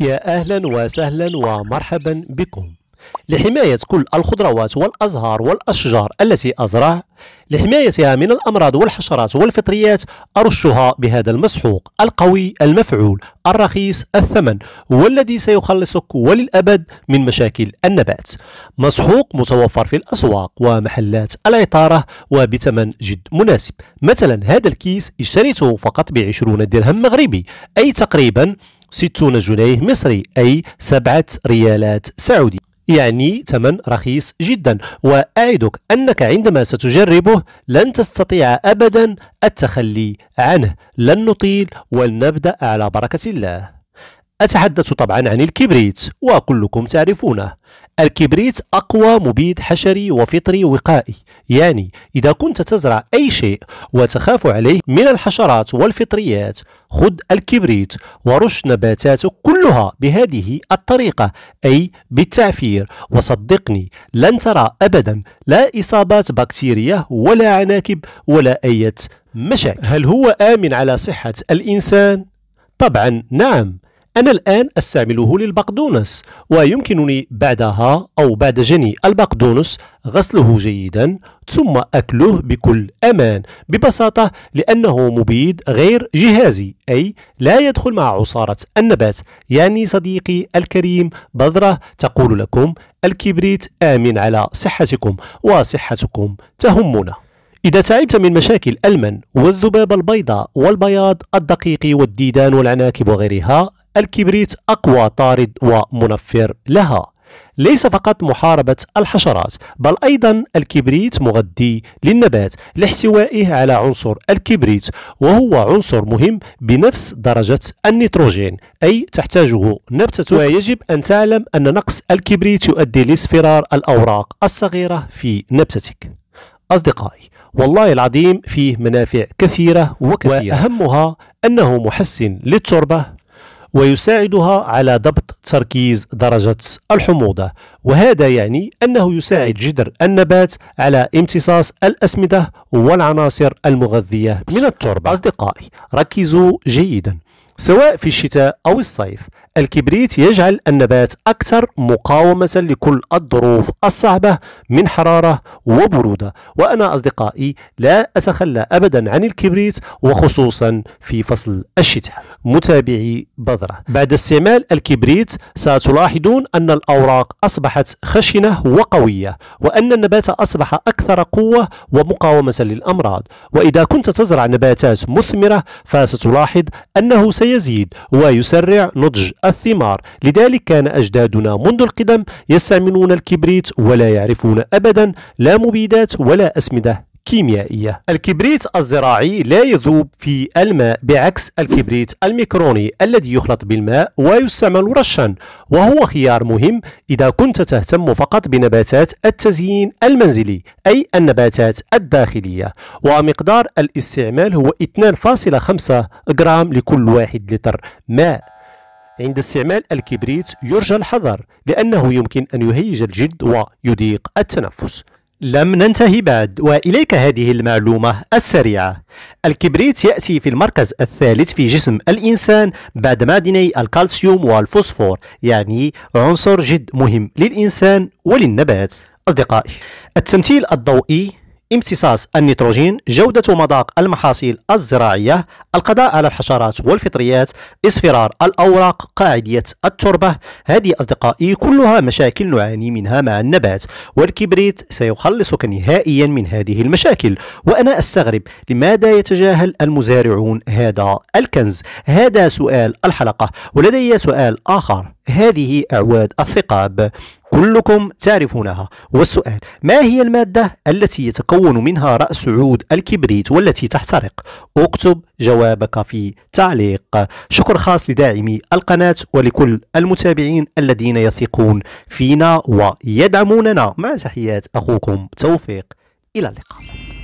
يا أهلا وسهلا ومرحبا بكم لحماية كل الخضروات والأزهار والأشجار التي أزرع لحمايتها من الأمراض والحشرات والفطريات أرشها بهذا المسحوق القوي المفعول الرخيص الثمن والذي سيخلصك وللأبد من مشاكل النبات مسحوق متوفر في الأسواق ومحلات العطارة وبثمن جد مناسب مثلا هذا الكيس اشتريته فقط بعشرون درهم مغربي أي تقريبا 60 جنيه مصري أي سبعة ريالات سعودي يعني ثمن رخيص جدا وأعدك أنك عندما ستجربه لن تستطيع أبدا التخلي عنه لن نطيل ولنبدأ على بركة الله أتحدث طبعا عن الكبريت وكلكم تعرفونه الكبريت أقوى مبيد حشري وفطري وقائي يعني إذا كنت تزرع أي شيء وتخاف عليه من الحشرات والفطريات خذ الكبريت ورش نباتاتك كلها بهذه الطريقة أي بالتعفير وصدقني لن ترى أبدا لا إصابات بكتيرية ولا عناكب ولا أي مشاكل هل هو آمن على صحة الإنسان؟ طبعا نعم أنا الآن أستعمله للبقدونس ويمكنني بعدها أو بعد جني البقدونس غسله جيدا ثم أكله بكل أمان ببساطة لأنه مبيد غير جهازي أي لا يدخل مع عصارة النبات يعني صديقي الكريم بذرة تقول لكم الكبريت آمن على صحتكم وصحتكم تهمنا إذا تعبت من مشاكل المن والذبابة البيضاء والبياض الدقيق والديدان والعناكب وغيرها الكبريت أقوى طارد ومنفر لها ليس فقط محاربة الحشرات بل أيضا الكبريت مغذي للنبات لاحتوائه على عنصر الكبريت وهو عنصر مهم بنفس درجة النيتروجين أي تحتاجه نبتة ويجب أن تعلم أن نقص الكبريت يؤدي لاصفرار الأوراق الصغيرة في نبتتك أصدقائي والله العظيم فيه منافع كثيرة وكثيرة وأهمها أنه محسن للتربة ويساعدها على ضبط تركيز درجة الحموضة وهذا يعني أنه يساعد جدر النبات على امتصاص الأسمدة والعناصر المغذية من التربة أصدقائي ركزوا جيدا سواء في الشتاء أو الصيف الكبريت يجعل النبات أكثر مقاومة لكل الظروف الصعبة من حرارة وبرودة وأنا أصدقائي لا أتخلى أبدا عن الكبريت وخصوصا في فصل الشتاء متابعي بذرة بعد استعمال الكبريت ستلاحظون أن الأوراق أصبحت خشنة وقوية وأن النبات أصبح أكثر قوة ومقاومة للأمراض وإذا كنت تزرع نباتات مثمرة فستلاحظ أنه سيزيد ويسرع نضج الثمار لذلك كان أجدادنا منذ القدم يستعملون الكبريت ولا يعرفون أبدا لا مبيدات ولا أسمدة كيميائية الكبريت الزراعي لا يذوب في الماء بعكس الكبريت الميكروني الذي يخلط بالماء ويستعمل رشا وهو خيار مهم إذا كنت تهتم فقط بنباتات التزيين المنزلي أي النباتات الداخلية ومقدار الاستعمال هو 2.5 جرام لكل واحد لتر ماء عند استعمال الكبريت يرجى الحذر لأنه يمكن أن يهيج الجلد ويضيق التنفس لم ننتهي بعد وإليك هذه المعلومة السريعة الكبريت يأتي في المركز الثالث في جسم الإنسان بعد معدني الكالسيوم والفوسفور يعني عنصر جد مهم للإنسان وللنبات أصدقائي التمثيل الضوئي امتصاص النيتروجين جودة مذاق المحاصيل الزراعية القضاء على الحشرات والفطريات اصفرار الأوراق قاعدية التربة هذه أصدقائي كلها مشاكل نعاني منها مع النبات والكبريت سيخلصك نهائيا من هذه المشاكل وأنا أستغرب لماذا يتجاهل المزارعون هذا الكنز هذا سؤال الحلقة ولدي سؤال آخر هذه أعواد الثقاب كلكم تعرفونها والسؤال ما هي المادة التي يتكون منها رأس عود الكبريت والتي تحترق اكتب جوابك في تعليق شكر خاص لداعمي القناة ولكل المتابعين الذين يثقون فينا ويدعموننا مع تحيات أخوكم توفيق إلى اللقاء